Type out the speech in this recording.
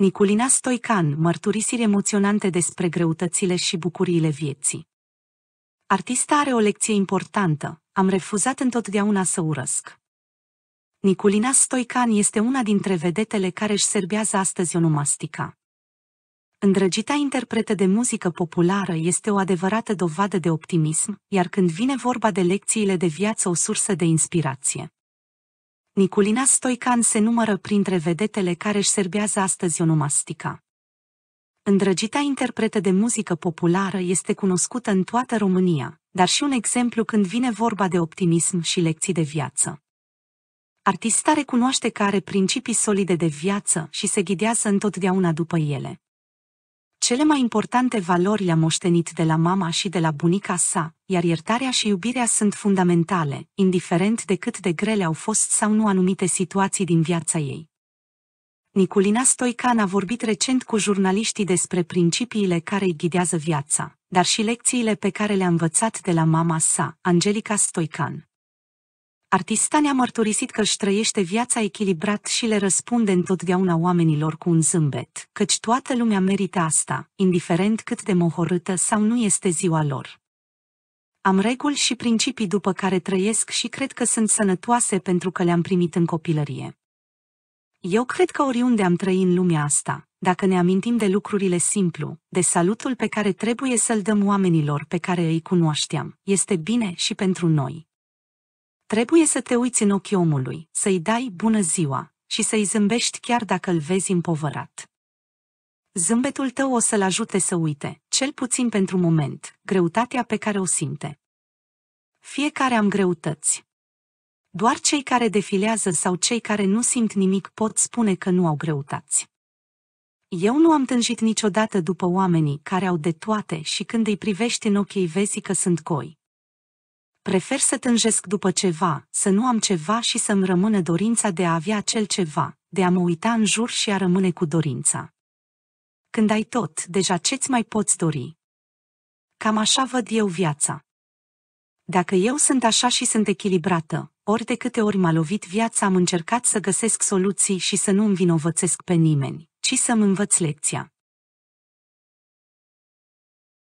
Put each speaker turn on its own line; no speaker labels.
Niculina Stoican, mărturisiri emoționante despre greutățile și bucuriile vieții. Artista are o lecție importantă, am refuzat întotdeauna să urăsc. Niculina Stoican este una dintre vedetele care își serbează astăzi onomastica. Îndrăgita interpretă de muzică populară este o adevărată dovadă de optimism, iar când vine vorba de lecțiile de viață o sursă de inspirație. Niculina Stoican se numără printre vedetele care își serbează astăzi onomastica. Îndrăgita interpretă de muzică populară este cunoscută în toată România, dar și un exemplu când vine vorba de optimism și lecții de viață. Artista recunoaște că are principii solide de viață și se ghidează întotdeauna după ele. Cele mai importante valori le-a moștenit de la mama și de la bunica sa, iar iertarea și iubirea sunt fundamentale, indiferent de cât de grele au fost sau nu anumite situații din viața ei. Niculina Stoican a vorbit recent cu jurnaliștii despre principiile care îi ghidează viața, dar și lecțiile pe care le-a învățat de la mama sa, Angelica Stoican. Artista ne-a mărturisit că își trăiește viața echilibrat și le răspunde întotdeauna oamenilor cu un zâmbet, căci toată lumea merită asta, indiferent cât de mohorâtă sau nu este ziua lor. Am reguli și principii după care trăiesc și cred că sunt sănătoase pentru că le-am primit în copilărie. Eu cred că oriunde am trăit în lumea asta, dacă ne amintim de lucrurile simplu, de salutul pe care trebuie să-l dăm oamenilor pe care îi cunoașteam, este bine și pentru noi, Trebuie să te uiți în ochii omului, să-i dai bună ziua și să-i zâmbești chiar dacă îl vezi împovărat. Zâmbetul tău o să-l ajute să uite, cel puțin pentru moment, greutatea pe care o simte. Fiecare am greutăți. Doar cei care defilează sau cei care nu simt nimic pot spune că nu au greutăți. Eu nu am tânjit niciodată după oamenii care au de toate și când îi privești în ochii vezi că sunt coi, Prefer să tânjesc după ceva, să nu am ceva și să-mi rămână dorința de a avea acel ceva, de a mă uita în jur și a rămâne cu dorința. Când ai tot, deja ce-ți mai poți dori? Cam așa văd eu viața. Dacă eu sunt așa și sunt echilibrată, ori de câte ori m-a lovit viața am încercat să găsesc soluții și să nu vinovățesc pe nimeni, ci să-mi învăț lecția.